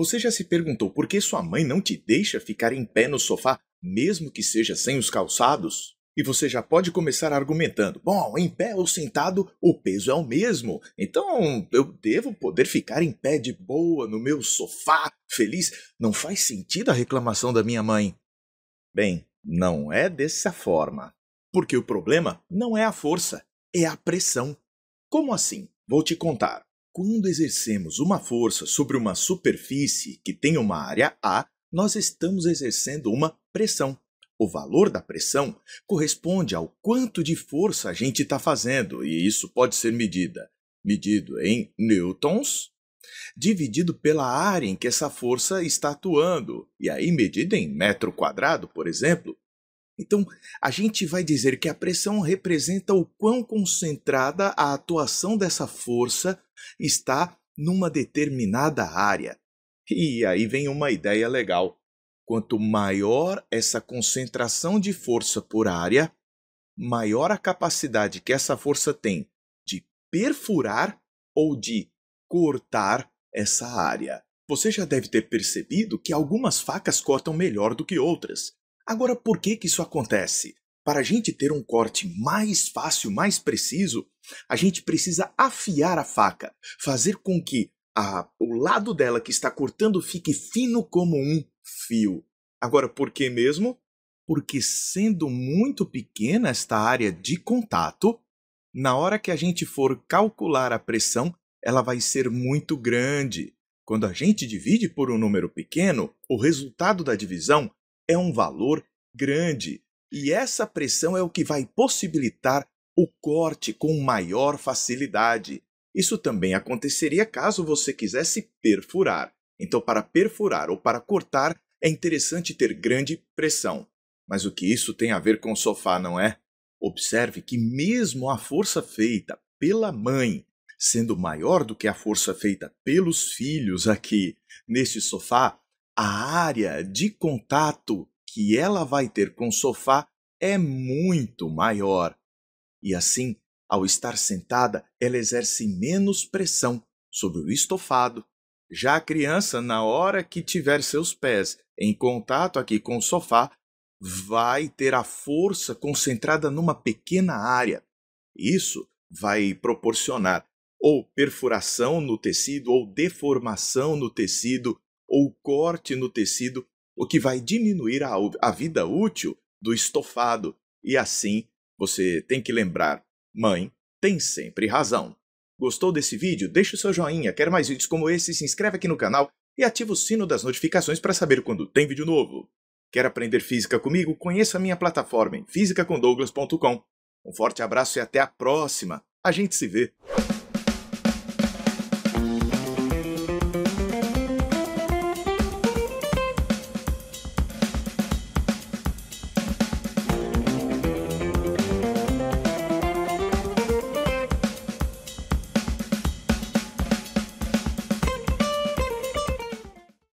Você já se perguntou por que sua mãe não te deixa ficar em pé no sofá, mesmo que seja sem os calçados? E você já pode começar argumentando: bom, em pé ou sentado, o peso é o mesmo. Então eu devo poder ficar em pé de boa no meu sofá, feliz. Não faz sentido a reclamação da minha mãe. Bem, não é dessa forma. Porque o problema não é a força, é a pressão. Como assim? Vou te contar. Quando exercemos uma força sobre uma superfície que tem uma área A, nós estamos exercendo uma pressão. O valor da pressão corresponde ao quanto de força a gente está fazendo, e isso pode ser medida, medido em newtons, dividido pela área em que essa força está atuando, e aí medida em metro quadrado, por exemplo. Então, a gente vai dizer que a pressão representa o quão concentrada a atuação dessa força está numa determinada área. E aí vem uma ideia legal. Quanto maior essa concentração de força por área, maior a capacidade que essa força tem de perfurar ou de cortar essa área. Você já deve ter percebido que algumas facas cortam melhor do que outras. Agora, por que, que isso acontece? Para a gente ter um corte mais fácil, mais preciso, a gente precisa afiar a faca, fazer com que a, o lado dela que está cortando fique fino como um fio. Agora, por que mesmo? Porque sendo muito pequena esta área de contato, na hora que a gente for calcular a pressão, ela vai ser muito grande. Quando a gente divide por um número pequeno, o resultado da divisão é um valor grande. E essa pressão é o que vai possibilitar o corte com maior facilidade. Isso também aconteceria caso você quisesse perfurar. Então, para perfurar ou para cortar, é interessante ter grande pressão. Mas o que isso tem a ver com o sofá, não é? Observe que, mesmo a força feita pela mãe sendo maior do que a força feita pelos filhos aqui neste sofá, a área de contato que ela vai ter com o sofá é muito maior. E assim, ao estar sentada, ela exerce menos pressão sobre o estofado. Já a criança, na hora que tiver seus pés em contato aqui com o sofá, vai ter a força concentrada numa pequena área. Isso vai proporcionar ou perfuração no tecido, ou deformação no tecido, ou corte no tecido, o que vai diminuir a, a vida útil do estofado e assim você tem que lembrar: mãe tem sempre razão. Gostou desse vídeo? Deixe o seu joinha. Quer mais vídeos como esse? Se inscreve aqui no canal e ativa o sino das notificações para saber quando tem vídeo novo. Quer aprender física comigo? Conheça a minha plataforma em fisicacondouglas.com. Um forte abraço e até a próxima. A gente se vê.